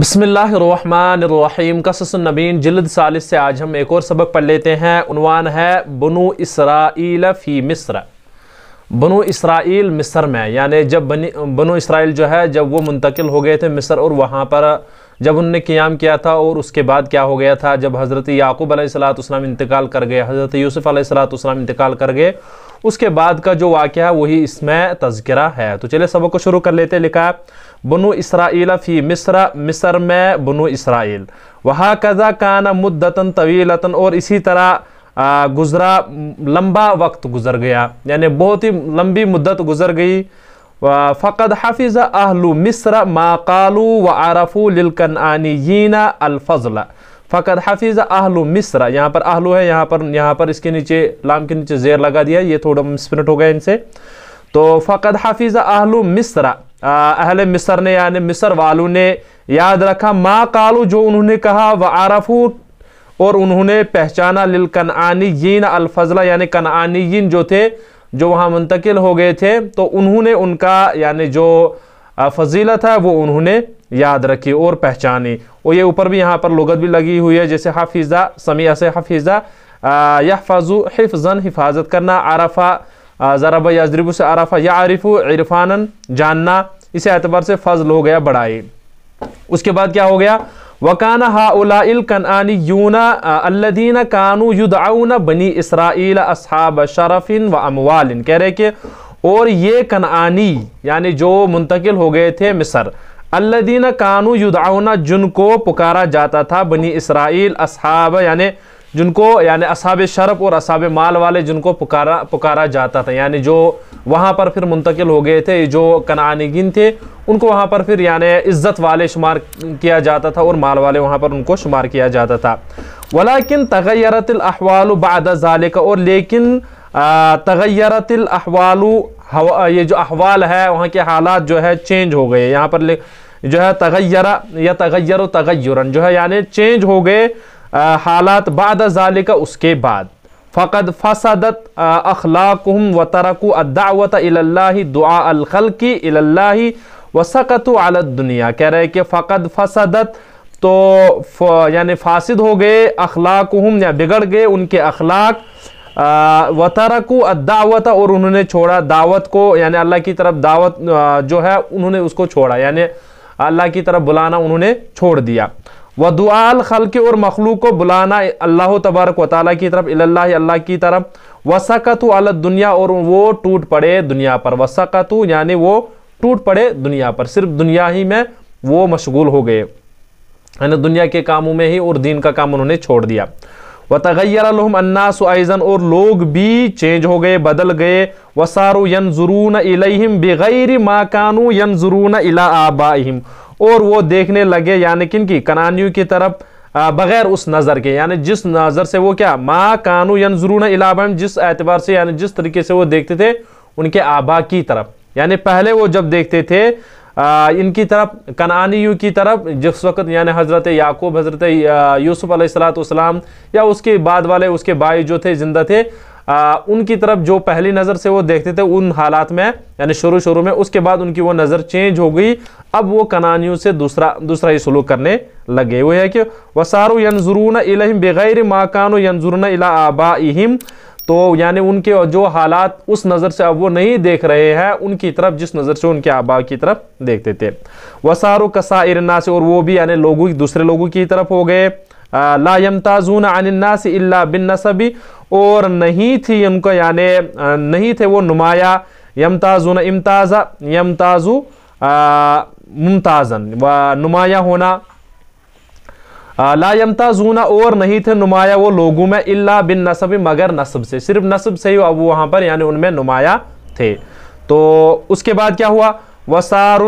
بسم اللہ الرحمن الرحیم قصص النبین جلد سالس سے آج ہم ایک اور سبق پڑھ لیتے ہیں عنوان ہے بنو اسرائیل فی مصر بنو اسرائیل مصر میں یعنی جب بنو اسرائیل جو ہے جب وہ منتقل ہو گئے تھے مصر اور وہاں پر جب ان نے قیام کیا تھا اور اس کے بعد کیا ہو گیا تھا جب حضرت یعقوب علیہ السلام انتقال کر گئے حضرت یوسف علیہ السلاۃ انتقال کر گئے اس کے بعد کا جو واقعہ وہی اس میں تذکرہ ہے تو چلے سبق کو شروع کر لیتے لکھا بنو اسرائیل فی مصر مصر میں بنو اسرائیل وہاں کذا کانا مدتاً طویلتاً اور اسی طرح گزرا لمبا وقت گزر گیا یعنی بہت ہی لمبی مدت گزر گئی فقد حفظ اہل مصر ما کالو آرف الفضل فقد حفظ اہل مصر یہاں پر اہلو ہے یہاں پر یہاں پر اس کے نیچے لام کے نیچے زیر لگا دیا یہ تھوڑا مسپنٹ ہو ان سے تو فقد حفظ اہل مصر اہل مصر نے یعنی مصر والو نے یاد رکھا ما قالو جو انہوں نے کہا وہ اور انہوں نے پہچانا للکنعانیین الفضل یعنی کنعانیین جو تھے جو وہاں منتقل ہو گئے تھے تو انہوں نے ان کا یعنی جو فضیلت ہے وہ انہوں نے یاد رکھی اور پہچانی اور یہ اوپر بھی یہاں پر لغت بھی لگی ہوئی ہے جیسے حافظہ سمیعہ سے حفیظہ یا فضو حفاظت کرنا عرفہ ذاربئی اظریف سے عرفہ یا عارف عرفان جاننا اسے اعتبار سے فضل ہو گیا بڑھائی اس کے بعد کیا ہو گیا وکانہ ہا اولا الکنانی یونا الدین کانو یدعون بنی اسرائیل اصحاب شرفن و اموال کہہ رہے کہ اور یہ کنعانی یعنی جو منتقل ہو گئے تھے مصر الدین کانو یدعون جن کو پکارا جاتا تھا بنی اسرائیل اصحاب یعنی جن کو یعنی اصحاب شرف اور اصحاب مال والے جن کو پکارا پکارا جاتا تھا یعنی جو وہاں پر پھر منتقل ہو گئے تھے جو کنانگین تھے ان کو وہاں پر پھر یعنی عزت والے شمار کیا جاتا تھا اور مال والے وہاں پر ان کو شمار کیا جاتا تھا ولیکن تغیرت الاحوال بعد ذالک اور لیکن تغیرت الاحوال یہ جو احوال ہے وہاں کے حالات جو ہے چینج ہو گئے یہاں پر جو ہے تغیرہ یا تغیر و تغیرن جو ہے یعنی چینج ہو گئے حالات بعد ذالک اس کے بعد فقد فسدت اخلاقهم وطرک الدعوة الى اللہ دعا الخلق الى الله اللہ علی الدنیا کہہ رہے کہ فقد فسدت تو یعنی فاسد ہو گئے اخلاقهم یا بگڑ گئے ان کے اخلاق وطرک و اور انہوں نے چھوڑا دعوت کو یعنی اللہ کی طرف دعوت جو ہے انہوں نے اس کو چھوڑا یعنی اللہ کی طرف بلانا انہوں نے چھوڑ دیا و دعال خل اور مخلوق کو بلانا اللہ تبارک و تعالیٰ کی طرف اللہ اللہ کی طرف دنیا اور وہ ٹوٹ پڑے دنیا پر وسکت یعنی وہ ٹوٹ پڑے دنیا پر صرف دنیا ہی میں وہ مشغول ہو گئے یعنی دنیا کے کاموں میں ہی اور دین کا کام انہوں نے چھوڑ دیا و تغیر الحمد ایزن اور لوگ بھی چینج ہو گئے بدل گئے وسارو ین ظرون الہم بغیر ماکان الآبا اور وہ دیکھنے لگے یعنی کن کی کنانیوں کی طرف بغیر اس نظر کے یعنی جس نظر سے وہ کیا ما کانو یعنی ظرون الابن جس اعتبار سے یعنی جس طریقے سے وہ دیکھتے تھے ان کے آبا کی طرف یعنی پہلے وہ جب دیکھتے تھے ان کی طرف کنانی کی طرف جس وقت یعنی حضرت یعقوب حضرت یوسف علیہ السلاۃ یا اس کے بعد والے اس کے بھائی جو تھے زندہ تھے ان کی طرف جو پہلی نظر سے وہ دیکھتے تھے ان حالات میں یعنی شروع شروع میں اس کے بعد ان کی وہ نظر چینج ہو گئی اب وہ کنانیوں سے دوسرا دوسرا ہی سلوک کرنے لگے وہ ہے کہ وسارو ینظرون بغیر ماکان آبائہم تو یعنی ان کے جو حالات اس نظر سے اب وہ نہیں دیکھ رہے ہیں ان کی طرف جس نظر سے ان کے آبا کی طرف دیکھتے تھے وسارو کسائر الناس اور وہ بھی یعنی لوگوں دوسرے لوگوں کی طرف ہو گئے لا الناس الا بنبی اور نہیں تھی ان کو یعنی نہیں تھے وہ نمایاں یمتازون امتازا یمتازو ممتازن ہونا لا یمتازون اور نہیں تھے نمایاں وہ لوگوں میں اللہ بن نصب مگر نصب سے صرف نصب سے ہی اب وہاں پر یعنی ان میں نمایاں تھے تو اس کے بعد کیا ہوا وسار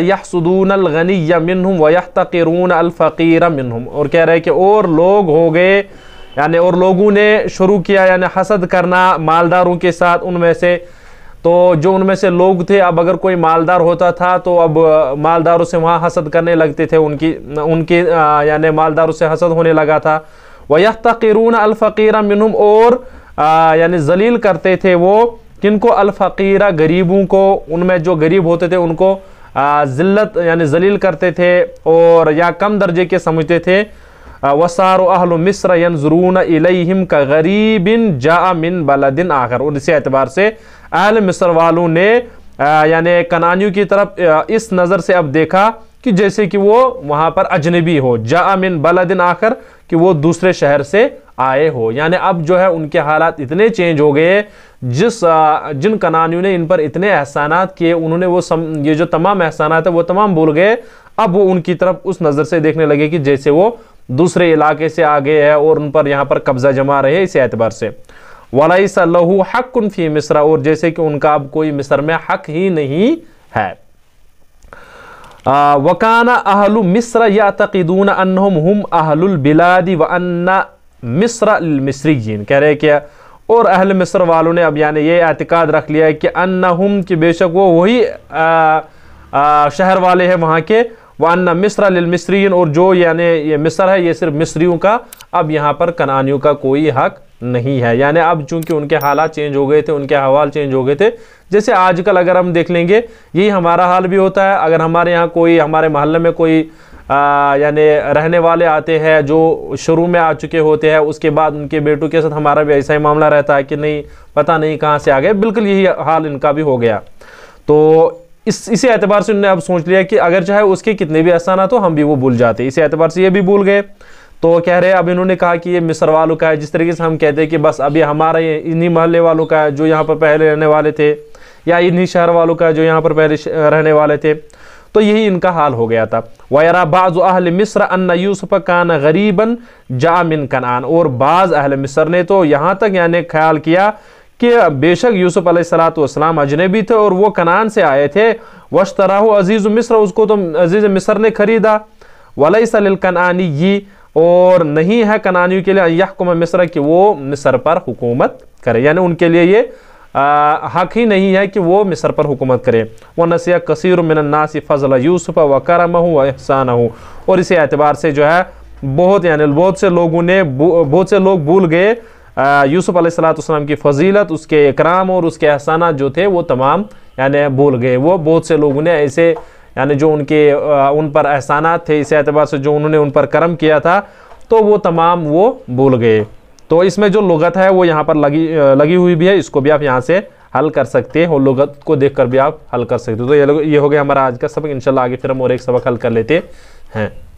یادون الغنی و ٹکیرون الفقیر اور کہہ رہے کہ اور لوگ ہو گئے یعنی اور لوگوں نے شروع کیا یعنی حسد کرنا مالداروں کے ساتھ ان میں سے تو جو ان میں سے لوگ تھے اب اگر کوئی مالدار ہوتا تھا تو اب مالداروں سے وہاں حسد کرنے لگتے تھے ان کی ان کی یعنی مالداروں سے حسد ہونے لگا تھا وہ الْفَقِيرَ مِنْهُمْ الفقیرہ اور یعنی ذلیل کرتے تھے وہ کن کو الفقیرہ غریبوں کو ان میں جو غریب ہوتے تھے ان کو ذلت یعنی ذلیل کرتے تھے اور یا کم درجے کے سمجھتے تھے اہل مصر ینظرون الیہم کا غریب جا من بلا آخر اور اسی اعتبار سے اہل مصر والوں نے یعنی کنانیوں کی طرف اس نظر سے اب دیکھا کہ جیسے کہ وہ وہاں پر اجنبی ہو جا من بلا آخر کہ وہ دوسرے شہر سے آئے ہو یعنی اب جو ہے ان کے حالات اتنے چینج ہو گئے جس جن کنانیوں نے ان پر اتنے احسانات کیے انہوں نے وہ یہ جو تمام احسانات ہیں وہ تمام بھول گئے اب وہ ان کی طرف اس نظر سے دیکھنے لگے کہ جیسے وہ دوسرے علاقے سے آگے ہے اور ان پر یہاں پر قبضہ جما رہے ہیں اس اعتبار سے ولی صلی حق فی مصر اور جیسے کہ ان کا اب کوئی مصر میں حق ہی نہیں ہے تقدون البلاد و ان مصر المصری جین کہہ رہے کہ اور اہل مصر والوں نے اب یعنی یہ اعتقاد رکھ لیا ہے کہ انہم کہ کی بے شک وہ وہی شہر والے ہیں وہاں کے وَأَنَّ مصر لین اور جو یعنی یہ مصر ہے یہ صرف مصریوں کا اب یہاں پر کنانیوں کا کوئی حق نہیں ہے یعنی اب چونکہ ان کے حالات چینج ہو گئے تھے ان کے حوال چینج ہو گئے تھے جیسے آج کل اگر ہم دیکھ لیں گے یہی ہمارا حال بھی ہوتا ہے اگر ہمارے یہاں کوئی ہمارے محلے میں کوئی یعنی رہنے والے آتے ہیں جو شروع میں آ چکے ہوتے ہیں اس کے بعد ان کے بیٹوں کے ساتھ ہمارا بھی ایسا ہی معاملہ رہتا ہے کہ نہیں پتہ نہیں کہاں سے آ بلکل بالکل یہی حال ان کا بھی ہو گیا تو اسی اعتبار سے انہوں نے اب سوچ لیا کہ اگر چاہے اس کے کتنے بھی احسانہ تو ہم بھی وہ بھول جاتے ہیں اسی اعتبار سے یہ بھی بھول گئے تو کہہ رہے اب انہوں نے کہا کہ یہ مصر والوں کا ہے جس طریقے سے ہم کہتے ہیں کہ بس ابھی ہمارے انہی محلے والوں کا ہے جو یہاں پر پہلے رہنے والے تھے یا انہی شہر والوں کا ہے جو یہاں پر پہلے رہنے والے تھے تو یہی ان کا حال ہو گیا تھا وَيَرَا بَعْضُ أَهْلِ مِصْرَ أَنَّ يُوسُفَ كَانَ غَرِيبًا جَا مِنْ كَنْعَانَ اور بعض اہل مصر نے تو یہاں تک یعنی خیال کیا کہ بے شک یوسف علیہ السلام وسلام اجنبی تھے اور وہ کنان سے آئے تھے وشترا عزیز مصر اس کو تو عزیز مصر نے خریدا اور نہیں ہے کنانیوں کے کہ وہ مصر پر حکومت کرے یعنی ان کے لیے یہ حق ہی نہیں ہے کہ وہ مصر پر حکومت کرے وہ نسیہ کثیر النَّاسِ فَضْلَ و کرم وَإِحْسَانَهُ احسان اور اسی اعتبار سے جو ہے بہت یعنی بہت سے لوگوں نے بہت سے لوگ بھول گئے یوسف علیہ السلات والسلام کی فضیلت اس کے اکرام اور اس کے احسانات جو تھے وہ تمام یعنی بول گئے وہ بہت سے لوگوں نے ایسے یعنی جو ان کے ان پر احسانات تھے اس اعتبار سے جو انہوں نے ان پر کرم کیا تھا تو وہ تمام وہ بول گئے تو اس میں جو لغت ہے وہ یہاں پر لگی لگی ہوئی بھی ہے اس کو بھی آپ یہاں سے حل کر سکتے ہیں اور لغت کو دیکھ کر بھی آپ حل کر سکتے تو یہ ہو گیا ہمارا آج کا سبق انشاءاللہ آگے پھر ہم اور ایک سبق حل کر لیتے ہیں